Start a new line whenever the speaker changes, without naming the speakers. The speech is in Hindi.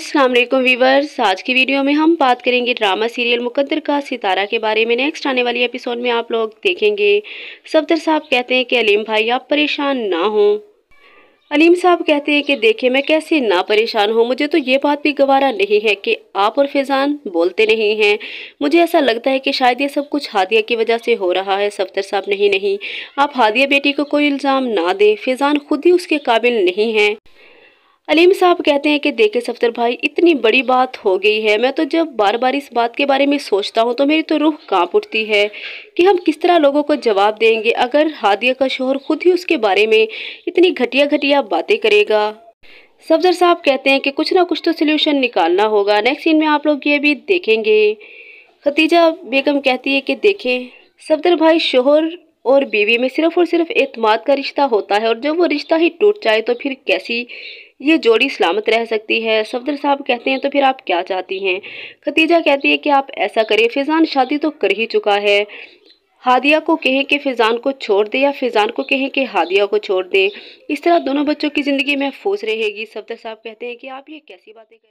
असलम वीवर्स आज की वीडियो में हम बात करेंगे ड्रामा सीरियल मुकद्दर का सितारा के बारे में नेक्स्ट आने वाली एपिसोड में आप लोग देखेंगे सफदर साहब कहते हैं कि अलीम भाई आप परेशान ना हों अलीम साहब कहते हैं कि देखिए मैं कैसे ना परेशान हूँ मुझे तो ये बात भी गवारा नहीं है कि आप और फैज़ान बोलते नहीं हैं मुझे ऐसा लगता है कि शायद ये सब कुछ हादिया की वजह से हो रहा है सफदर साहब नहीं नहीं आप हादिया बेटी को कोई इल्ज़ाम ना दें फैज़ान खुद ही उसके काबिल नहीं हैं अलीम साहब कहते हैं कि देखे सफदर भाई इतनी बड़ी बात हो गई है मैं तो जब बार बार इस बात के बारे में सोचता हूँ तो मेरी तो रूह कांप उठती है कि हम किस तरह लोगों को जवाब देंगे अगर हादिया का शोहर खुद ही उसके बारे में इतनी घटिया घटिया बातें करेगा सफदर साहब कहते हैं कि कुछ ना कुछ तो सोल्यूशन निकालना होगा नेक्स्ट सीन में आप लोग ये भी देखेंगे खतीजा बेगम कहती है कि देखें सफदर भाई शोहर और बीवी में सिर्फ और सिर्फ एतमाद का रिश्ता होता है और जब वो रिश्ता ही टूट जाए तो फिर कैसी ये जोड़ी सलामत रह सकती है सफदर साहब कहते हैं तो फिर आप क्या चाहती हैं खतीजा कहती है कि आप ऐसा करें फिजान शादी तो कर ही चुका है हादिया को कहें कि फिजान को छोड़ दे या फिजान को कहें कि हादिया को छोड़ दे इस तरह दोनों बच्चों की ज़िंदगी महफूज रहेगी सफदर साहब कहते हैं कि आप ये कैसी बातें करें